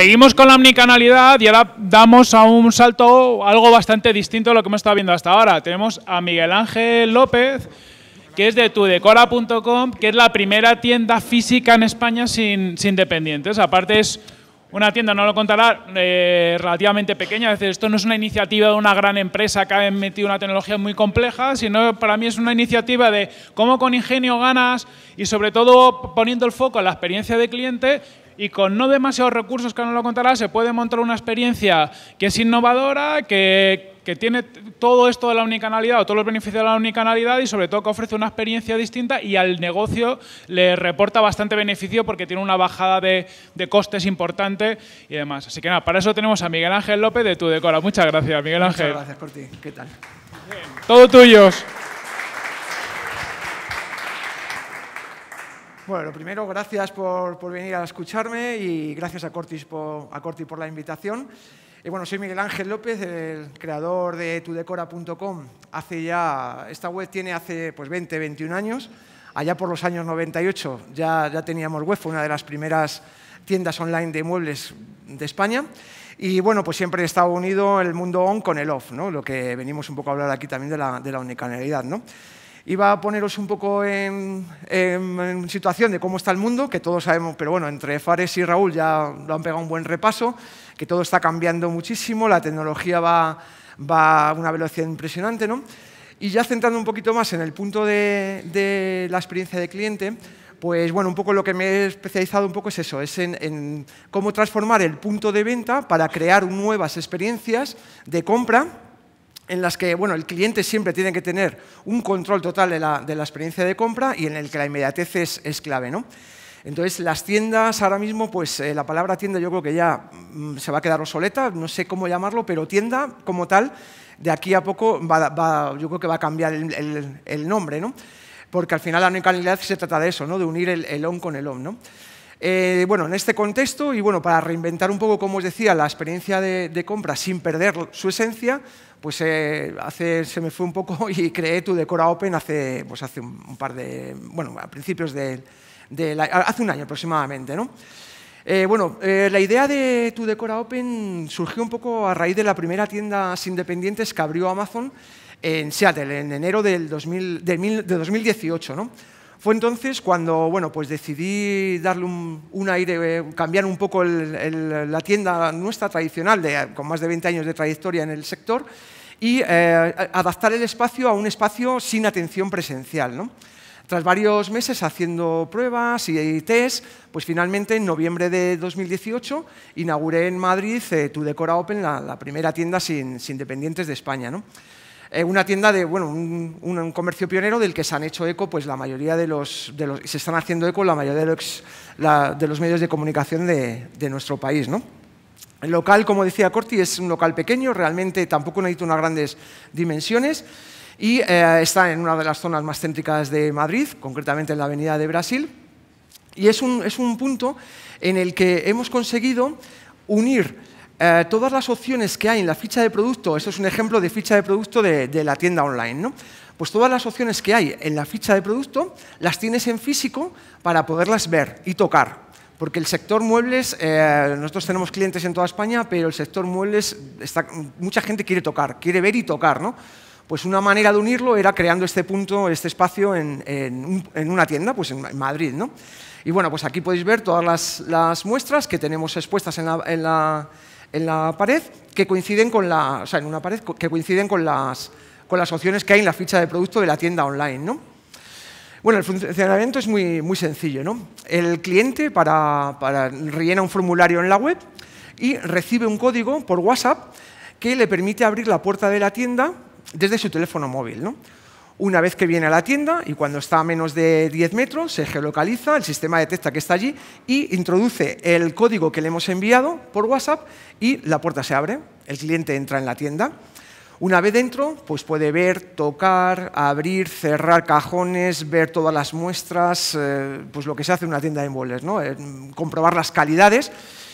seguimos con la omnicanalidad y ahora damos a un salto algo bastante distinto a lo que hemos estado viendo hasta ahora. Tenemos a Miguel Ángel López, que es de tudecora.com, que es la primera tienda física en España sin, dependientes. Aparte es una tienda, no lo contará, eh, relativamente pequeña. esto no es una iniciativa de una gran empresa que ha metido una tecnología muy compleja, sino para mí es una iniciativa de cómo con ingenio ganas y sobre todo poniendo el foco en la experiencia de cliente y con no demasiados recursos que no lo contará, se puede montar una experiencia que es innovadora, que, tiene todo esto de la unicanalidad o todos los beneficios de la unicanalidad y sobre todo que ofrece una experiencia distinta y al negocio le reporta bastante beneficio porque tiene una bajada de, costes importante y demás. Así que nada, para eso tenemos a Miguel Ángel López de Tu Decora. Muchas gracias, Miguel Ángel. Muchas gracias por ti. ¿Qué tal? Todo tuyo. Bueno, lo primero, gracias por, por, venir a escucharme y gracias a Cortis por, a Corti por la invitación. Eh, bueno, soy Miguel Ángel López, el creador de tudecora.com. Hace ya, esta web tiene hace pues 20, 21 años. Allá por los años 98 ya, ya teníamos web, fue una de las primeras tiendas online de muebles de España. Y bueno, pues siempre he estado unido el mundo on con el off, ¿no? lo que venimos un poco a hablar aquí también de la, de la unicanalidad. ¿no? iba a poneros un poco en, situación de cómo está el mundo, que todos sabemos, pero bueno, entre Fares y Raúl ya lo han pegado un buen repaso, que todo está cambiando muchísimo, la tecnología va, a una velocidad impresionante, ¿no? Y ya centrando un poquito más en el punto de, la experiencia de cliente, pues bueno, un poco lo que me he especializado un poco es eso, es en cómo transformar el punto de venta para crear nuevas experiencias de compra en las que bueno, el cliente siempre tiene que tener un control total de la, de la experiencia de compra y en el que la inmediatez es, clave. ¿no? Entonces, las tiendas ahora mismo, pues eh, la palabra tienda yo creo que ya mm, se va a quedar obsoleta, no sé cómo llamarlo, pero tienda como tal, de aquí a poco yo creo que va a cambiar el, nombre, ¿no? porque al final la unicanalidad se trata de eso, ¿no? de unir el, el on con el on. ¿no? Eh, bueno, en este contexto y bueno, para reinventar un poco, como os decía, la experiencia de, compra sin perder su esencia, pues eh, se me fue un poco y creé tu Decora Open hace, pues, hace un, par de, bueno, a principios de, hace un año aproximadamente, ¿no? Eh, bueno, la idea de Tu Decora Open surgió un poco a raíz de la primera tienda independientes que abrió Amazon en Seattle, en enero del, de, 2018. ¿no? Fue entonces cuando bueno, pues decidí darle un, aire, eh, cambiar un poco la tienda nuestra tradicional, con más de 20 años de trayectoria en el sector, y eh, adaptar el espacio a un espacio sin atención presencial. ¿no? Tras varios meses haciendo pruebas y test, pues finalmente en noviembre de 2018 inauguré en Madrid eh, Tu Decora Open, la, primera tienda sin, sin dependientes de España. ¿no? Eh, una tienda de, bueno, un, comercio pionero del que se han hecho eco, pues la mayoría de los, se están haciendo eco la mayoría de los, medios de comunicación de, nuestro país, El local, como decía Corti, es un local pequeño, realmente tampoco necesita unas grandes dimensiones y eh, está en una de las zonas más céntricas de Madrid, concretamente en la Avenida de Brasil. Y es un, es un punto en el que hemos conseguido unir eh, todas las opciones que hay en la ficha de producto, esto es un ejemplo de ficha de producto de, la tienda online, ¿no? pues todas las opciones que hay en la ficha de producto las tienes en físico para poderlas ver y tocar. Porque el sector muebles, eh, nosotros tenemos clientes en toda España, pero el sector muebles, está, mucha gente quiere tocar, quiere ver y tocar. ¿no? Pues una manera de unirlo era creando este punto, este espacio en, en, una tienda, pues en Madrid. ¿no? Y bueno, pues aquí podéis ver todas las, las muestras que tenemos expuestas en la, en la en la pared que coinciden con o sea, en una pared que coinciden con las, opciones que hay en la ficha de producto de la tienda online. Bueno, el funcionamiento es muy, muy sencillo. ¿no? El cliente para, rellena un formulario en la web y recibe un código por WhatsApp que le permite abrir la puerta de la tienda desde su teléfono móvil. ¿no? una vez que viene a la tienda y cuando está a menos de 10 metros se geolocaliza, el sistema detecta que está allí y introduce el código que le hemos enviado por WhatsApp y la puerta se abre, el cliente entra en la tienda. Una vez dentro, pues puede ver, tocar, abrir, cerrar cajones, ver todas las muestras, eh, pues lo que se hace en una tienda de muebles, ¿no? Eh, comprobar las calidades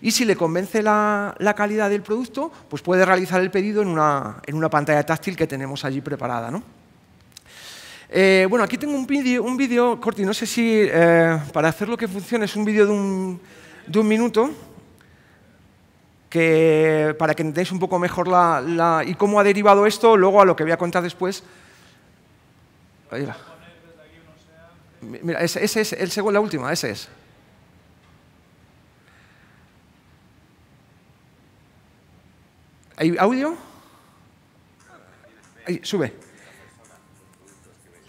y si le convence la, calidad del producto, pues puede realizar el pedido en una, en una pantalla táctil que tenemos allí preparada. ¿no? Eh, bueno, aquí tengo un vídeo un vídeo corto y no sé si eh, para hacer lo que funcione es un vídeo de un, minuto para que entendáis un poco mejor la, y cómo ha derivado esto luego a lo que voy a contar después. Mira, ese, ese es el segundo, la última, ese es. ¿Hay audio? Ahí, sube.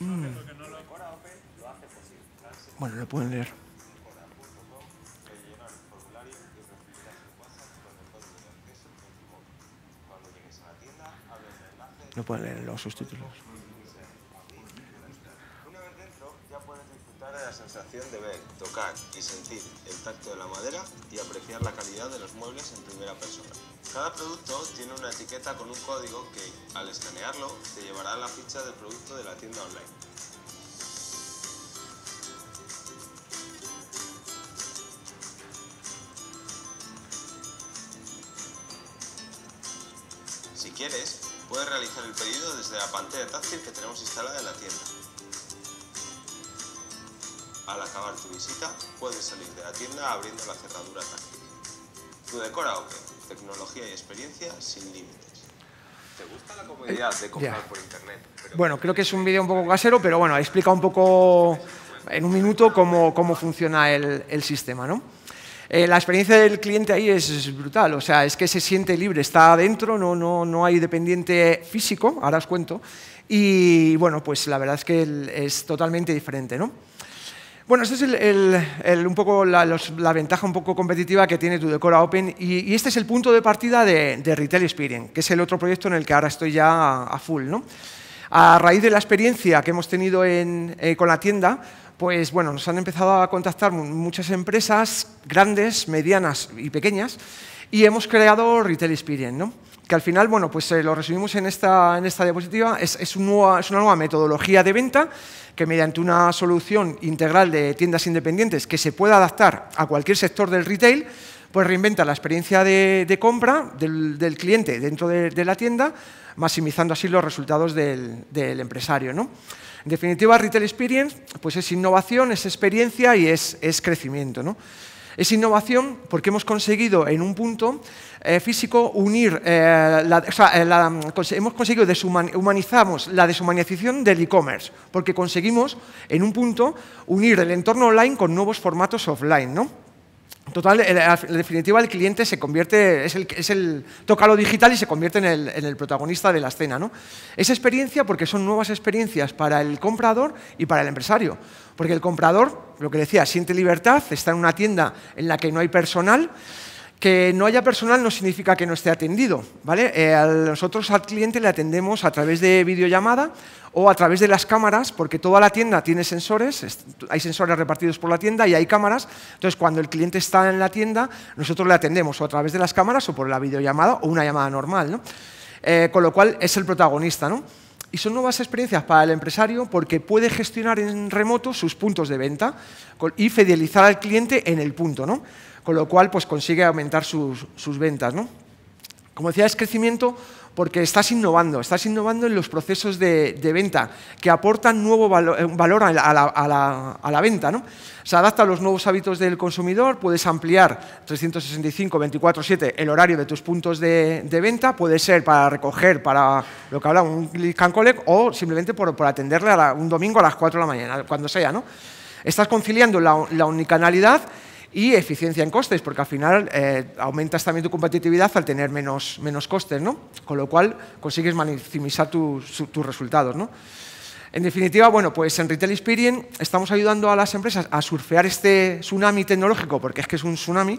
Mm. Bueno, lo pueden leer. Lo pueden leer los subtítulos. Una vez dentro, ya puedes disfrutar de la sensación de ver, tocar y sentir el tacto de la madera y apreciar la calidad de los muebles en primera persona. Cada producto tiene una etiqueta con un código que, al escanearlo, te llevará a la ficha del producto de la tienda online. Si quieres, puedes realizar el pedido desde la pantalla táctil que tenemos instalada en la tienda. Al acabar tu visita, puedes salir de la tienda abriendo la cerradura táctil. Tu decora Open tecnología y experiencia sin límites. ¿Te gusta la comodidad de comprar por internet? bueno, creo que es un vídeo un poco casero, pero bueno, explica un poco en un minuto cómo, cómo funciona el, sistema, ¿no? Eh, la experiencia del cliente ahí es brutal, o sea, es que se siente libre, está adentro, no, no, no hay dependiente físico, ahora os cuento, y bueno, pues la verdad es que es totalmente diferente, ¿no? Bueno, esta es la, ventaja un poco competitiva que tiene tu Decora Open y, este es el punto de partida de, Retail Experience, que es el otro proyecto en el que ahora estoy ya a, full. A raíz de la experiencia que hemos tenido eh, con la tienda, pues bueno, nos han empezado a contactar muchas empresas grandes, medianas y pequeñas, y hemos creado Retail Experience, ¿no? que al final, bueno, pues eh, lo resumimos en esta, en esta diapositiva, es, es, una nueva metodología de venta que mediante una solución integral de tiendas independientes que se pueda adaptar a cualquier sector del retail, pues reinventa la experiencia de, compra del, cliente dentro de, la tienda, maximizando así los resultados del, del empresario. ¿no? En definitiva, Retail Experience pues es innovación, es experiencia y es, crecimiento. ¿no? Es innovación porque hemos conseguido en un punto eh, físico unir, eh, o sea, eh, hemos conseguido deshumanizamos la deshumanización del e-commerce, porque conseguimos en un punto unir el entorno online con nuevos formatos offline. ¿no? Total, en definitiva, el cliente se convierte, es el, es el toca lo digital y se convierte en el, protagonista de la escena. ¿no? Es experiencia porque son nuevas experiencias para el comprador y para el empresario. Porque el comprador, lo que decía, siente libertad, está en una tienda en la que no hay personal, que no haya personal no significa que no esté atendido. ¿vale? Eh, nosotros al cliente le atendemos a través de videollamada o a través de las cámaras, porque toda la tienda tiene sensores, hay sensores repartidos por la tienda y hay cámaras. Entonces, cuando el cliente está en la tienda, nosotros le atendemos o a través de las cámaras o por la videollamada o una llamada normal. ¿no? Eh, con lo cual, es el protagonista. ¿no? Y son nuevas experiencias para el empresario porque puede gestionar en remoto sus puntos de venta y fidelizar al cliente en el punto. ¿no? con lo cual pues, consigue aumentar sus, ventas. ¿no? Como decía, es crecimiento porque estás innovando, estás innovando en los procesos de, venta que aportan nuevo eh, valor a la, venta. ¿no? Se adapta a los nuevos hábitos del consumidor, puedes ampliar 365, 24, 7 el horario de tus puntos de, venta, puede ser para recoger, para lo que habla un click and o simplemente por, atenderle a un domingo a las 4 de la mañana, cuando sea. ¿no? Estás conciliando la, la unicanalidad y eficiencia en costes, porque al final eh, aumentas también tu competitividad al tener menos, menos costes, ¿no? con lo cual consigues maximizar tus resultados. ¿no? En definitiva, bueno, pues en Retail Experience estamos ayudando a las empresas a surfear este tsunami tecnológico, porque es que es un tsunami,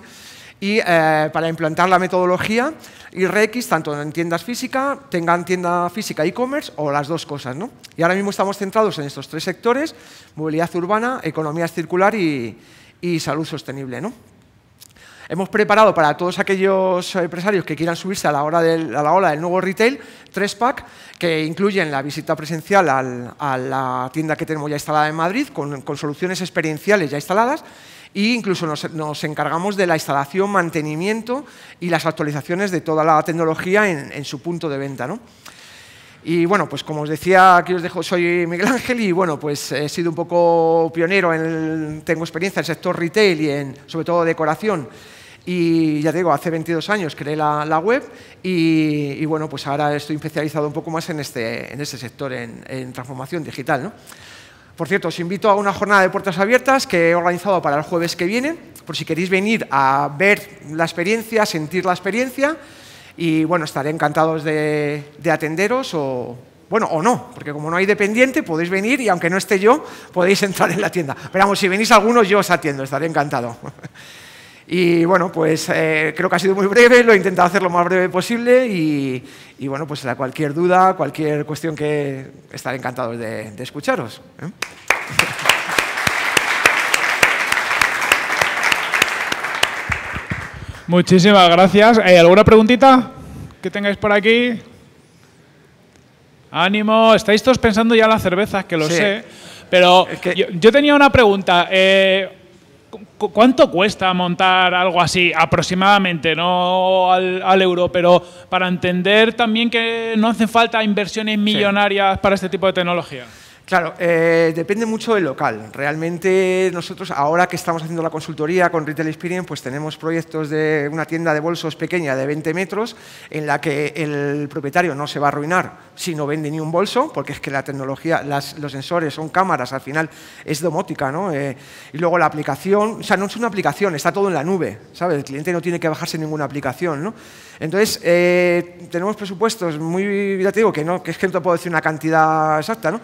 y eh, para implantar la metodología IRX tanto en tiendas físicas, tengan tienda física e-commerce o las dos cosas. ¿no? Y ahora mismo estamos centrados en estos tres sectores, movilidad urbana, economía circular y, y salud sostenible. ¿no? Hemos preparado para todos aquellos empresarios que quieran subirse a la, hora la ola del nuevo retail tres pack que incluyen la visita presencial a la tienda que tenemos ya instalada en Madrid con, soluciones experienciales ya instaladas e incluso nos, encargamos de la instalación, mantenimiento y las actualizaciones de toda la tecnología en, en su punto de venta. ¿no? Y bueno, pues como os decía, aquí os dejo, soy Miguel Ángel y bueno, pues he sido un poco pionero, en tengo experiencia en el sector retail y en, sobre todo decoración. Y ya digo, hace 22 años creé la, web y, bueno, pues ahora estoy especializado un poco más en este, en este sector, en, transformación digital. ¿no? Por cierto, os invito a una jornada de puertas abiertas que he organizado para el jueves que viene, por si queréis venir a ver la experiencia, sentir la experiencia y bueno, estaré encantado de, atenderos o, bueno, o no, porque como no hay dependiente, podéis venir y aunque no esté yo, podéis entrar en la tienda. Pero vamos, si venís algunos, yo os atiendo, estaré encantado. Y bueno, pues eh, creo que ha sido muy breve, lo he intentado hacer lo más breve posible y, bueno, pues a cualquier duda, cualquier cuestión que estaré encantado de, escucharos. ¿eh? Muchísimas gracias. Hay eh, ¿Alguna preguntita que tengáis por aquí? Ánimo, estáis todos pensando ya en las cervezas, que lo sé. Pero yo, tenía una pregunta. Eh, ¿Cuánto cuesta montar algo así aproximadamente, no al, euro? Pero para entender también que no hacen falta inversiones millonarias para este tipo de tecnología. Claro, eh, depende mucho del local. Realmente nosotros ahora que estamos haciendo la consultoría con Retail Experience, pues tenemos proyectos de una tienda de bolsos pequeña de 20 metros en la que el propietario no se va a arruinar si no vende ni un bolso, porque es que la tecnología, los sensores son cámaras, al final es domótica, ¿no? Eh, y luego la aplicación, o sea, no es una aplicación, está todo en la nube, ¿sabes? El cliente no tiene que bajarse ninguna aplicación, ¿no? Entonces, eh, tenemos presupuestos muy, ya te digo que, no, que es que no puedo decir una cantidad exacta, ¿no?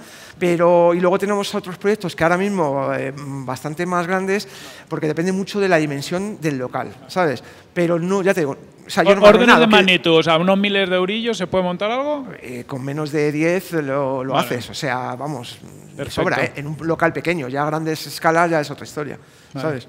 y luego tenemos otros proyectos que ahora mismo eh, bastante más grandes, porque depende mucho de la dimensión del local, ¿sabes? Pero no, ya te digo, o sea, yo de magnitud, o sea, unos miles de eurillos, ¿se puede montar algo? Eh, con menos de 10 lo, haces, o sea, vamos, sobra, eh, en un local pequeño, ya a grandes escalas ya es otra historia, ¿sabes?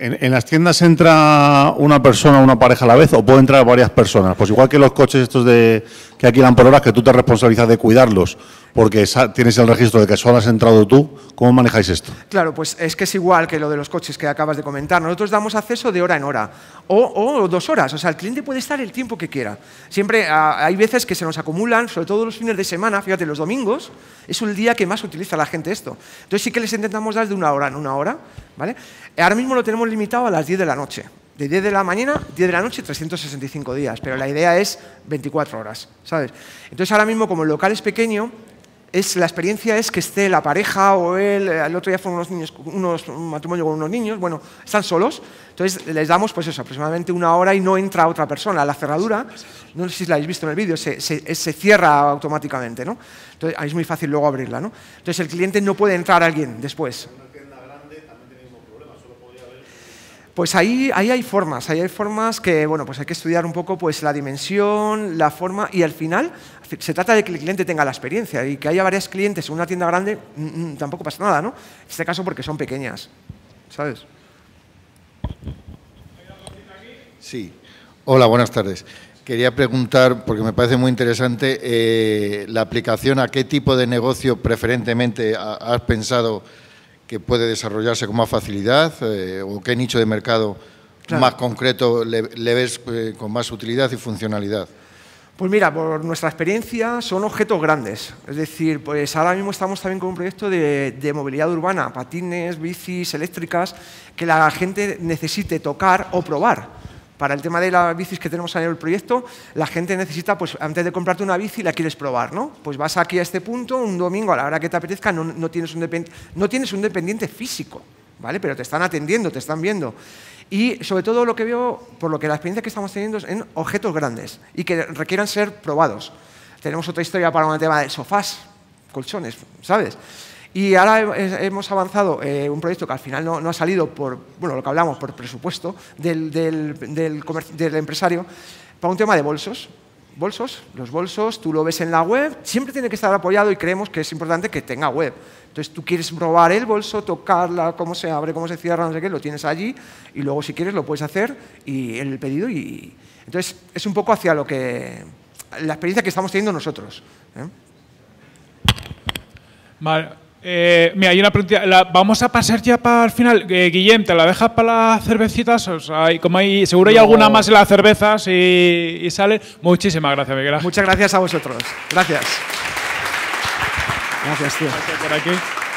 en, en, las tiendas entra una persona, una pareja a la vez, o puede entrar varias personas? Pues igual que los coches estos de, que alquilan por horas que tú te responsabilizas de cuidarlos porque tienes el registro de que solo has entrado tú, ¿cómo manejáis esto? Claro, pues es que es igual que lo de los coches que acabas de comentar. Nosotros damos acceso de hora en hora o, dos horas. O sea, el cliente puede estar el tiempo que quiera. Siempre ah, hay veces que se nos acumulan, sobre todo los fines de semana, fíjate, los domingos es el día que más utiliza la gente esto. Entonces sí que les intentamos dar de una hora en una hora. ¿vale? Ahora mismo lo tenemos limitado a las 10 de la noche de 10 de la mañana, 10 de la noche, 365 días, pero la idea es 24 horas, ¿sabes? Entonces ahora mismo como el local es pequeño, es, la experiencia es que esté la pareja o él, el otro día fueron unos niños, unos, un matrimonio con unos niños, bueno, están solos, entonces les damos pues eso, aproximadamente una hora y no entra otra persona, la cerradura, no sé si la habéis visto en el vídeo, se, se, cierra automáticamente, ¿no? Entonces es muy fácil luego abrirla, ¿no? Entonces el cliente no puede entrar a alguien después, Pues ahí, ahí hay formas, ahí hay formas que, bueno, pues hay que estudiar un poco pues, la dimensión, la forma y al final se trata de que el cliente tenga la experiencia y que haya varios clientes en una tienda grande mm, mm, tampoco pasa nada, ¿no? En este caso porque son pequeñas, ¿sabes? Sí. Hola, buenas tardes. Quería preguntar, porque me parece muy interesante, eh, la aplicación a qué tipo de negocio preferentemente has pensado que puede desarrollarse con más facilidad eh, o qué nicho de mercado más concreto le, ves eh, con más utilidad y funcionalidad? Pues mira, por nuestra experiencia son objetos grandes. Es decir, pues ahora mismo estamos también con un proyecto de, de movilidad urbana, patines, bicis, eléctricas, que la gente necesite tocar o probar para el tema de las bicis que tenemos en el proyecto, la gente necesita, pues antes de comprarte una bici la quieres probar, ¿no? Pues vas aquí a este punto, un domingo a la hora que te apetezca, no, tienes, un no tienes un dependiente físico, ¿vale? Pero te están atendiendo, te están viendo. Y sobre todo lo que veo, por lo que la experiencia que estamos teniendo es en objetos grandes y que requieran ser probados. Tenemos otra historia para un tema de sofás, colchones, ¿sabes? Y ahora hemos avanzado eh, un proyecto que al final no, ha salido por, bueno, lo que hablamos, por presupuesto del, del, empresario, para un tema de bolsos bolsos, los bolsos, tú lo ves en la web, siempre tiene que estar apoyado y creemos que es importante que tenga web. Entonces tú quieres probar el bolso, tocarla, cómo se abre, cómo se cierra, no sé qué, lo tienes allí y luego si quieres lo puedes hacer y el pedido y... Entonces es un poco hacia lo que... la experiencia que estamos teniendo nosotros. ¿eh? Eh, mira, hay una pregunta. vamos a pasar ya para el final. Eh, Guillem, ¿te la dejas para las cervecitas? como hay, seguro hay alguna más en las cervezas y, sale. Muchísimas gracias, Miguel. Muchas gracias a vosotros. Gracias. Gracias, tío. Gracias por aquí.